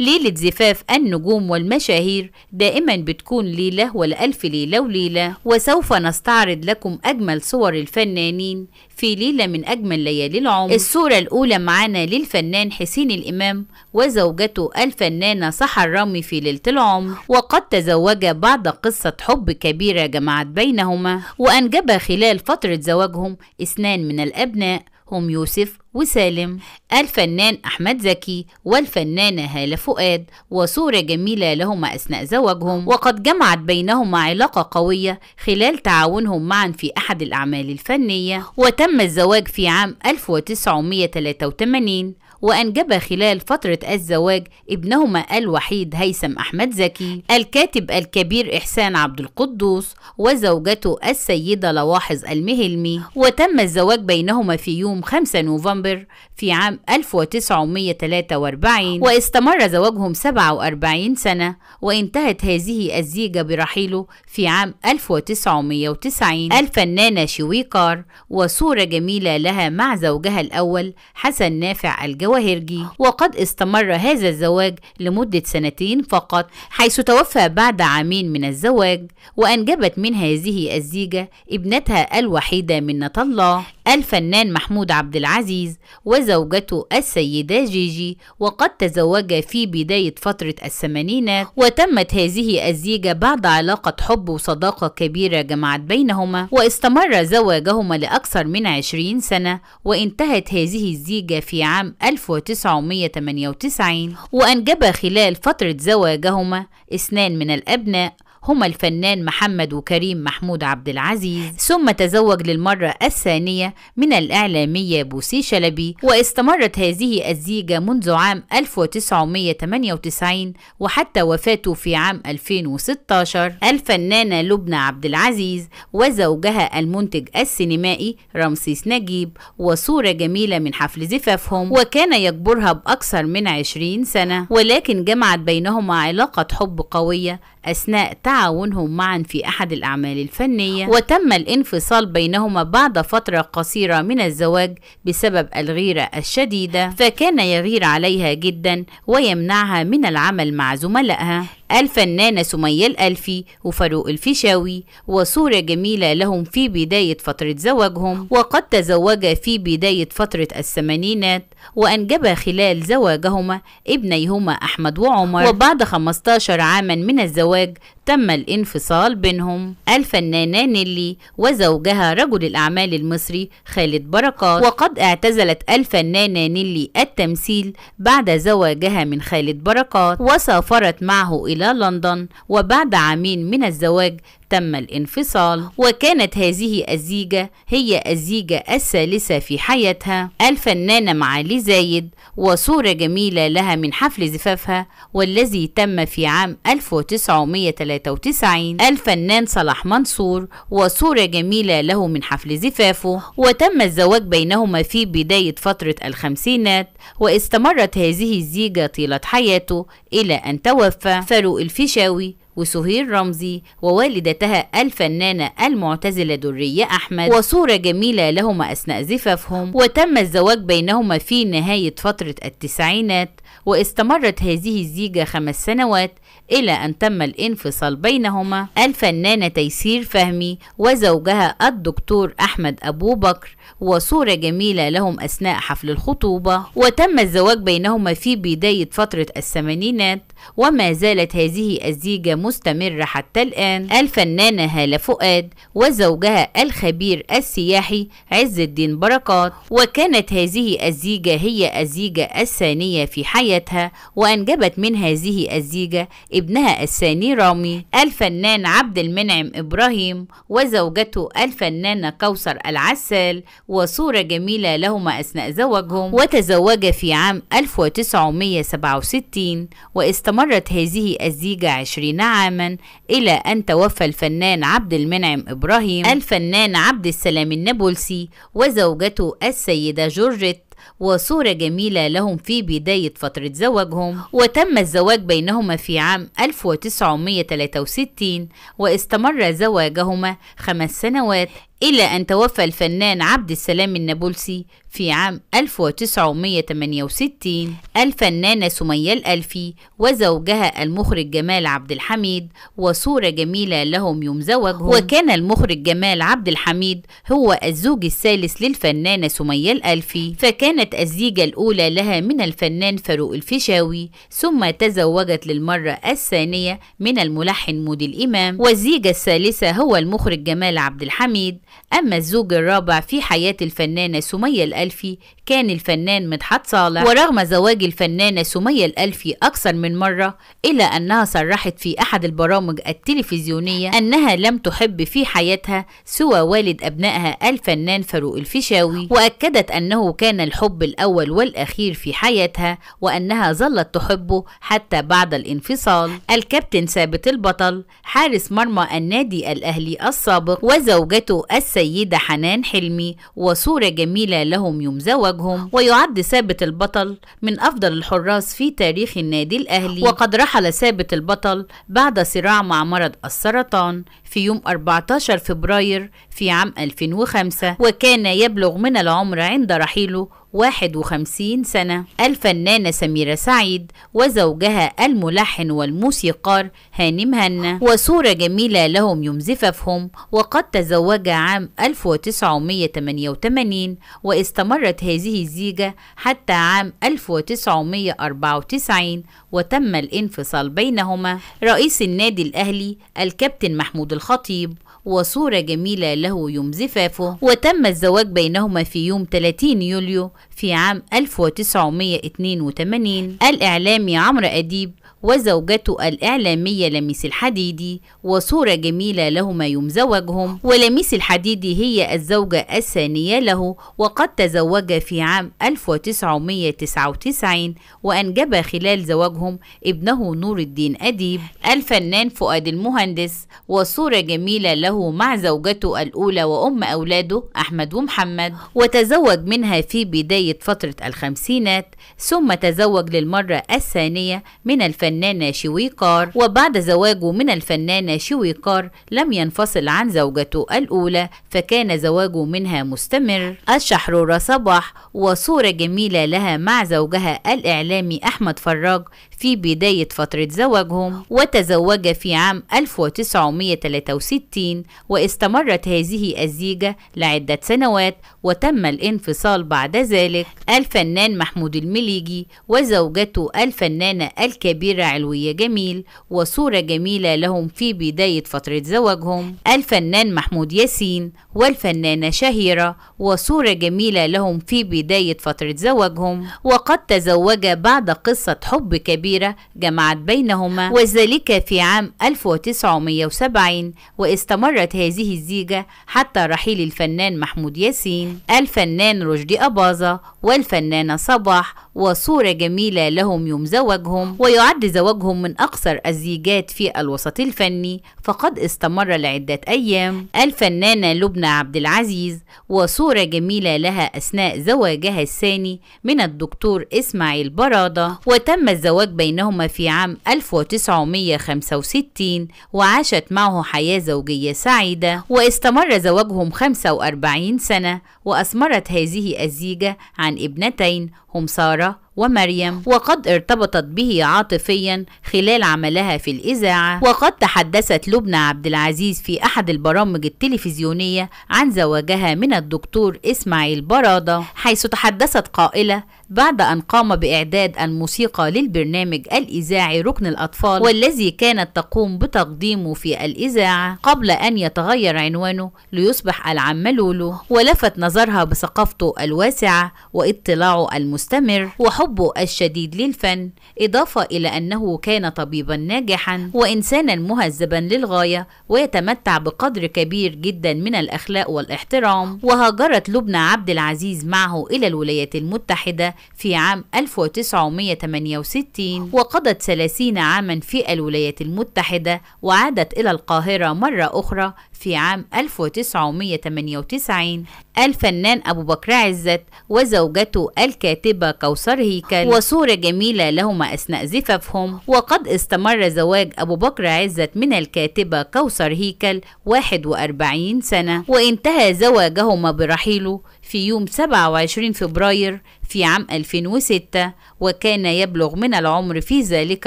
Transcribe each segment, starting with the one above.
ليلة زفاف النجوم والمشاهير دائما بتكون ليلة والألف ليلة وليلة وسوف نستعرض لكم أجمل صور الفنانين في ليلة من أجمل ليالي العمر الصورة الأولى معانا للفنان حسين الإمام وزوجته الفنانة صحى الرامي في ليلة العمر وقد تزوجا بعد قصة حب كبيرة جمعت بينهما وأنجبا خلال فترة زواجهم اثنان من الأبناء هم يوسف وسالم الفنان أحمد زكي والفنانة هالة فؤاد وصورة جميلة لهما أثناء زواجهم وقد جمعت بينهما علاقة قوية خلال تعاونهم معا في أحد الأعمال الفنية وتم الزواج في عام 1983 وأنجب خلال فترة الزواج ابنهما الوحيد هيثم أحمد زكي الكاتب الكبير إحسان عبد القدوس وزوجته السيدة لواحظ المهلمي وتم الزواج بينهما في يوم 5 نوفمبر في عام 1943 واستمر زواجهم 47 سنة وانتهت هذه الزيجة برحيله في عام 1990 الفنانة شويكار وصورة جميلة لها مع زوجها الأول حسن نافع الجو جواهرجي وقد استمر هذا الزواج لمدة سنتين فقط حيث توفى بعد عامين من الزواج وأنجبت من هذه الزيجة ابنتها الوحيدة منة الله الفنان محمود عبد العزيز وزوجته السيدة جيجي وقد تزوجا في بداية فترة الثمانينات وتمت هذه الزيجة بعد علاقة حب وصداقة كبيرة جمعت بينهما واستمر زواجهما لأكثر من 20 سنة وانتهت هذه الزيجة في عام 1998 وأنجب خلال فترة زواجهما اثنان من الأبناء هما الفنان محمد وكريم محمود عبد العزيز ثم تزوج للمرة الثانية من الإعلامية بوسي شلبي واستمرت هذه الزيجة منذ عام 1998 وحتى وفاته في عام 2016 الفنانة لبنى عبد العزيز وزوجها المنتج السينمائي رمسيس نجيب وصورة جميلة من حفل زفافهم وكان يكبرها بأكثر من 20 سنة ولكن جمعت بينهما علاقة حب قوية أثناء تعاونهم معا في أحد الأعمال الفنية وتم الانفصال بينهما بعد فترة قصيرة من الزواج بسبب الغيرة الشديدة فكان يغير عليها جدا ويمنعها من العمل مع زملائها الفنانة سمية الألفي وفاروق الفيشاوي وصورة جميلة لهم في بداية فترة زواجهم وقد تزوجا في بداية فترة الثمانينات وأنجبا خلال زواجهما ابنيهما أحمد وعمر وبعد 15 عاما من الزواج تم الانفصال بينهم الفنانة نيلي وزوجها رجل الأعمال المصري خالد بركات وقد اعتزلت الفنانة نيلي التمثيل بعد زواجها من خالد بركات وسافرت معه إلى لندن وبعد عامين من الزواج تم الانفصال وكانت هذه الزيجة هي الزيجة الثالثة في حياتها الفنانة معالي زايد وصورة جميلة لها من حفل زفافها والذي تم في عام 1993 الفنان صلاح منصور وصورة جميلة له من حفل زفافه وتم الزواج بينهما في بداية فترة الخمسينات واستمرت هذه الزيجة طيلة حياته إلى أن توفى فاروق الفيشاوي وسهير رمزي ووالدتها الفنانة المعتزلة درية أحمد وصورة جميلة لهما أثناء زفافهم وتم الزواج بينهما في نهاية فترة التسعينات واستمرت هذه الزيجة خمس سنوات إلى أن تم الانفصال بينهما الفنانة تيسير فهمي وزوجها الدكتور أحمد أبو بكر وصورة جميلة لهم أثناء حفل الخطوبة وتم الزواج بينهما في بداية فترة الثمانينات وما زالت هذه الزيجة مستمرة حتى الآن الفنانة هالة فؤاد وزوجها الخبير السياحي عز الدين بركات وكانت هذه الزيجة هي الزيجة الثانية في حياتها وأنجبت من هذه الزيجة ابنها الثاني رامي الفنان عبد المنعم إبراهيم وزوجته الفنانة كوثر العسال وصورة جميلة لهما أثناء زواجهم وتزوجا في عام 1967 واستمرت هذه الزيجة 20 عاما إلى أن توفى الفنان عبد المنعم إبراهيم الفنان عبد السلام النابلسي وزوجته السيدة جورجيت وصورة جميلة لهم في بداية فترة زواجهم وتم الزواج بينهما في عام 1963 واستمر زواجهما خمس سنوات إلى أن توفى الفنان عبد السلام النابلسي في عام 1968 الفنانة سمية الألفي وزوجها المخرج جمال عبد الحميد وصورة جميلة لهم يوم زواجهم وكان المخرج جمال عبد الحميد هو الزوج الثالث للفنانة سمية الألفي فكان كانت الزيجة الأولى لها من الفنان فاروق الفيشاوي ثم تزوجت للمرة الثانية من الملحن مودي الإمام والزيجة الثالثة هو المخرج جمال عبد الحميد أما الزوج الرابع في حياة الفنانة سمية الألفي كان الفنان مدحت صالح ورغم زواج الفنانة سمية الألفي أكثر من مرة إلا أنها صرحت في أحد البرامج التلفزيونية أنها لم تحب في حياتها سوى والد أبنائها الفنان فاروق الفيشاوي وأكدت أنه كان الحب الأول والأخير في حياتها وأنها ظلت تحبه حتى بعد الانفصال الكابتن ثابت البطل حارس مرمى النادي الأهلي السابق وزوجته السيدة حنان حلمي وصورة جميلة لهم يوم زواجهم وإخراجهم ويعد ثابت البطل من أفضل الحراس في تاريخ النادي الأهلي وقد رحل ثابت البطل بعد صراع مع مرض السرطان في يوم 14 فبراير في عام 2005 وكان يبلغ من العمر عند رحيله 51 سنة الفنانة سميرة سعيد وزوجها الملحن والموسيقار هاني مهنا وصورة جميلة لهم يوم زفافهم وقد تزوجا عام 1988 واستمرت هذه الزيجة حتى عام 1994 وتم الانفصال بينهما رئيس النادي الأهلي الكابتن محمود الخطيب وصورة جميلة له يوم زفافه وتم الزواج بينهما في يوم 30 يوليو في عام 1982 الإعلامي عمرو أديب وزوجته الإعلامية لميس الحديدي وصورة جميلة لهما يوم زواجهم ولميس الحديدي هي الزوجة الثانية له وقد تزوج في عام 1999 وأنجب خلال زواجهم ابنه نور الدين أديب الفنان فؤاد المهندس وصورة جميلة له مع زوجته الأولى وأم أولاده أحمد ومحمد وتزوج منها في بداية فترة الخمسينات ثم تزوج للمرة الثانية من الفنان الفنانة شويكار وبعد زواجه من الفنانة شويكار لم ينفصل عن زوجته الأولى فكان زواجه منها مستمر الشحرورة صباح وصورة جميلة لها مع زوجها الإعلامي أحمد فراج في بداية فترة زواجهم وتزوج في عام 1963 واستمرت هذه الزيجة لعدة سنوات وتم الانفصال بعد ذلك الفنان محمود المليجي وزوجته الفنانة الكبيرة سريرة علوية جميل وصورة جميلة لهم في بداية فترة زواجهم الفنان محمود ياسين والفنانة شهيرة وصورة جميلة لهم في بداية فترة زواجهم وقد تزوجا بعد قصة حب كبيرة جمعت بينهما وذلك في عام 1970 واستمرت هذه الزيجة حتى رحيل الفنان محمود ياسين الفنان رشدي أباظة والفنانة صباح وصورة جميلة لهم يوم زواجهم ويعد زواجهم من أقصر الزيجات في الوسط الفني فقد استمر لعدة أيام الفنانة لبنى عبد العزيز وصورة جميلة لها أثناء زواجها الثاني من الدكتور إسماعيل برادة وتم الزواج بينهما في عام 1965 وعاشت معه حياة زوجية سعيدة واستمر زواجهم 45 سنة وأثمرت هذه الزيجة عن ابنتين هم سارة ومريم وقد ارتبطت به عاطفيا خلال عملها في الإذاعة وقد تحدثت لبنى عبد العزيز في أحد البرامج التلفزيونية عن زواجها من الدكتور إسماعيل برادة حيث تحدثت قائلة بعد أن قام بإعداد الموسيقى للبرنامج الإذاعي ركن الأطفال والذي كانت تقوم بتقديمه في الإذاعة قبل أن يتغير عنوانه ليصبح العم لولو ولفت نظرها بثقافته الواسعة واطلاعه المستمر وحب حبه الشديد للفن إضافة إلى أنه كان طبيبا ناجحا وإنسانا مهذبا للغاية ويتمتع بقدر كبير جدا من الأخلاق والاحترام وهاجرت لبنى عبد العزيز معه إلى الولايات المتحدة في عام 1968 وقضت 30 عاما في الولايات المتحدة وعادت إلى القاهرة مرة أخرى في عام 1998 الفنان أبو بكر عزت وزوجته الكاتبة كوثر هيكل وصورة جميلة لهما أثناء زفافهم وقد استمر زواج أبو بكر عزت من الكاتبة كوثر هيكل 41 سنة وانتهى زواجهما برحيله في يوم 27 فبراير في عام 2006 وكان يبلغ من العمر في ذلك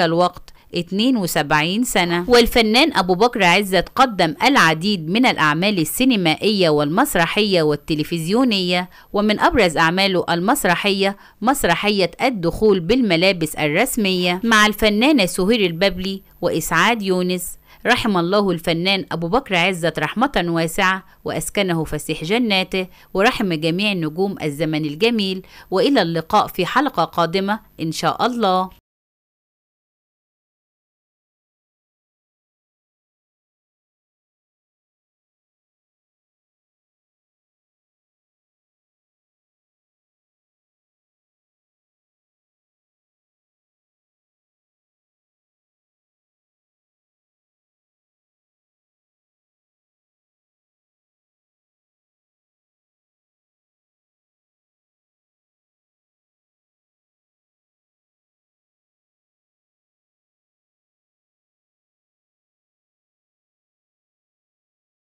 الوقت 72 سنة والفنان أبو بكر عزت قدم العديد من الأعمال السينمائية والمسرحية والتلفزيونية ومن أبرز أعماله المسرحية مسرحية الدخول بالملابس الرسمية مع الفنانة سهير الببلي وإسعاد يونس رحم الله الفنان أبو بكر عزت رحمة واسعة وأسكنه فسيح جناته ورحم جميع نجوم الزمن الجميل وإلى اللقاء في حلقة قادمة إن شاء الله